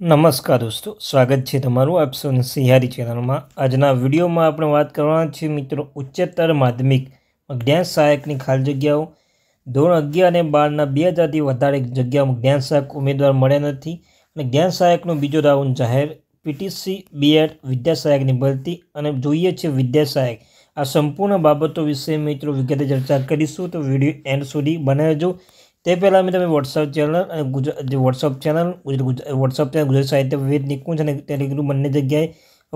નમસ્કાર દોસ્તો સ્વાગત છે તમારું આપ સિંહારી ચેનલમાં આજના વિડીયોમાં આપણે વાત કરવાના છીએ મિત્રો ઉચ્ચતર માધ્યમિક મજ્ઞાન સહાયકની ખાલી જગ્યાઓ ધોરણ અગિયાર અને બારના બે હજારથી વધારે જગ્યામાં જ્ઞાન સહાયક ઉમેદવાર મળ્યા નથી અને જ્ઞાન સહાયકનો બીજો રાઉન્ડ જાહેર પીટીસી બીએડ વિદ્યા સહાયકની ભરતી અને જોઈએ છે વિદ્યા સહાયક આ સંપૂર્ણ બાબતો વિશે મિત્રો વિગતે ચર્ચા કરીશું તો વિડીયો એન્ડ સુધી બનાવજો તે પહેલાં મેં તમે વોટ્સઅપ ચેનલ અને Gujarat WhatsApp channel WhatsApp channel Gujarat સાહિત્ય વિવિધ નિકુંજ અને ટેલિગ્રુપ બંને જગ્યાએ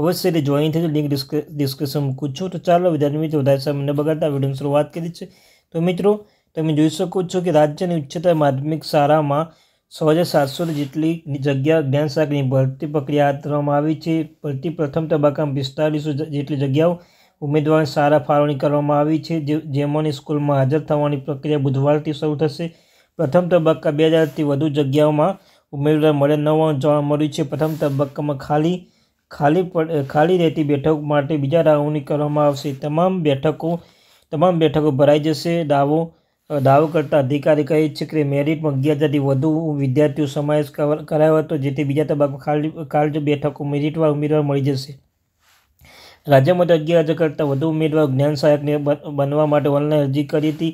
અવશ્ય રીતે જોઈન થશે લિંક ડિસ્ક્રિપ્શન મૂકું છું તો ચાલો વિદ્યાર્થી મિત્રો વધારે સમય ન બગાડતા વિડીયો શરૂઆત કરી છે તો મિત્રો તમે જોઈ શકો છો કે રાજ્યની ઉચ્ચતર માધ્યમિક શાળામાં સો હજાર સાતસો જેટલી જગ્યા જ્ઞાન શાખની ભરતી પ્રક્રિયા હાથ ધરવામાં આવી છે ભરતી પ્રથમ તબક્કામાં પિસ્તાલીસો જેટલી જગ્યાઓ ઉમેદવારોની સારા ફાળવણી કરવામાં આવી છે જે જેમાંની સ્કૂલમાં હાજર થવાની પ્રક્રિયા બુધવારથી શરૂ થશે પ્રથમ તબક્કા બે હજારથી વધુ જગ્યાઓમાં ઉમેદવાર મળે નવ્વાણું જોવા મળ્યું છે પ્રથમ તબક્કામાં ખાલી ખાલી ખાલી રહેતી બેઠક માટે બીજા દાવોની કરવામાં આવશે તમામ બેઠકો તમામ બેઠકો ભરાઈ જશે દાવો દાવો કરતા અધિકારી કહે છે કે મેરિટમાં અગિયાર હજારથી વધુ વિદ્યાર્થીઓ સમાવેશ કરાયો હતો જેથી બીજા તબક્કા ખાલી ખાલી બેઠકો મેરિટવાળા ઉમેદવાર મળી જશે રાજ્યમાં અગિયાર હજાર કરતાં વધુ ઉમેદવાર જ્ઞાન સહાયકને બનવા માટે ઓનલાઈન અરજી કરી હતી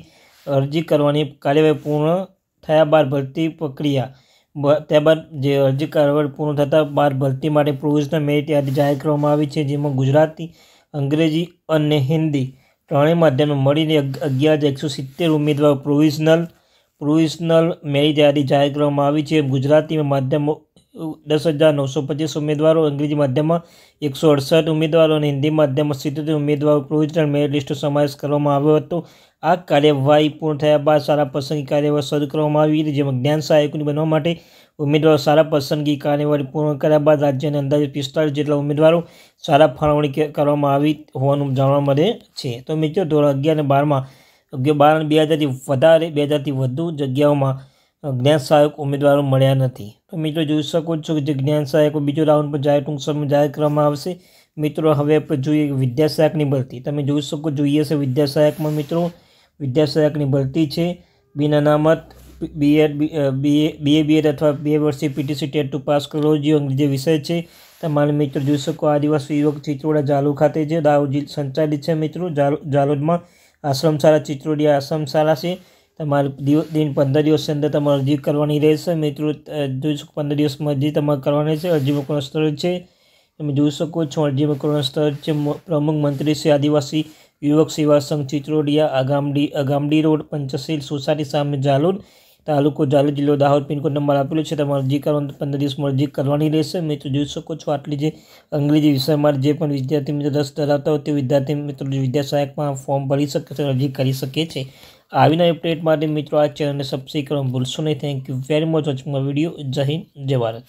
અરજી કરવાની કાર્યવાહી પૂર્ણ થયા બાદ ભરતી પ્રક્રિયા ત્યારબાદ જે અરજી કારવાર પૂર્ણ થતાં બાદ ભરતી માટે પ્રોવિઝનલ મેરિટ યાદી જાહેર કરવામાં આવી છે જેમાં ગુજરાતી અંગ્રેજી અને હિન્દી ત્રણેય માધ્યમે મળીને અગિયાર એકસો સિત્તેર ઉમેદવાર પ્રોવિઝનલ પ્રોવિઝનલ મેરિટ યાદી જાહેર કરવામાં આવી છે ગુજરાતી માધ્યમો દસ હજાર નવસો પચીસ ઉમેદવારો અંગ્રેજી માધ્યમમાં એકસો અડસઠ ઉમેદવારો અને હિન્દી માધ્યમમાં સિત્તોતેર ઉમેદવારો પ્રોવિઝનલ મેરિટ લિસ્ટનો સમાવેશ કરવામાં આવ્યો હતો આ કાર્યવાહી પૂર્ણ થયા બાદ સારા પસંદગી કાર્યવાહી શરૂ કરવામાં આવી હતી જેમાં જ્ઞાન સહાયકોની બનવા માટે ઉમેદવારો સારા પસંદગી કાર્યવાહી પૂર્ણ કર્યા બાદ રાજ્યના અંદાજે પિસ્તાળીસ જેટલા ઉમેદવારો સારા ફાળવણી કરવામાં આવી હોવાનું જાણવા મળે છે તો મિત્રો ધોરણ અગિયાર અને બારમાં બાર અને બે હજારથી વધારે બે હજારથી વધુ જગ્યાઓમાં જ્ઞાન સહાયક ઉમેદવારો મળ્યા નથી તો મિત્રો જોઈ શકો છો કે જે જ્ઞાન સહાયકો બીજો રાઉન્ડ પર જાહેર ટૂંક સમય જાહેર કરવામાં આવશે મિત્રો હવે આપણે જોઈએ વિદ્યા સહાયકની ભરતી તમે જોઈ શકો જોઈએ છે વિદ્યા સહાયકમાં મિત્રો વિદ્યા સહાયકની ભરતી છે બિન અનામત બીએડ બીએ બીએ એડ અથવા બે વર્ષથી પીટીસી ટેટ ટુ પાસ કરવો જોઈએ અંગ્રેજી વિષય છે તમારે મિત્રો જોઈ શકો આદિવાસી યુવક ચિત્રોડા જાલુ ખાતે છે દાહોદ સંચાલિત છે મિત્રો જાલોદમાં આશ્રમ શાળા ચિત્રોડિયા આશ્રમ શાળા છે તમારે દિવસ દિન પંદર દિવસની અંદર તમારે અરજી કરવાની રહેશે મિત્રો જોઈ શકો પંદર દિવસમાં અરજી તમારે કરવાની રહેશે અરજી મોકલવાનું સ્થળ છે તમે જોઈ શકો છો અરજી મોકલવાનું સ્થળ છે પ્રમુખ મંત્રી શ્રી આદિવાસી યુવક સેવા સંઘ ચિત્રોડિયા અગામડી અગામડી રોડ પંચશીલ સોસાયટી સામે જાલોદ તાલુકો જાલોદ જિલ્લો દાહોદ પિનકોડ નંબર આપેલો છે તમારે અરજી કરવાની પંદર દિવસમાં અરજી કરવાની રહેશે મિત્રો જોઈ શકો છો આટલી જે અંગ્રેજી વિષયમાં જે પણ વિદ્યાર્થી મિત્રો રસ ધરાવતા હોય તે વિદ્યાર્થી મિત્રો વિદ્યા સહાયકમાં ફોર્મ ભરી શકે છે અરજી કરી શકે છે આવીના અપડેટ માટે મિત્રો આ ચેનલને સબસ્ક્રાઈબ કરવા ભૂલશો નહીં thank you very much watching my video જય હિન્દ જય ભારત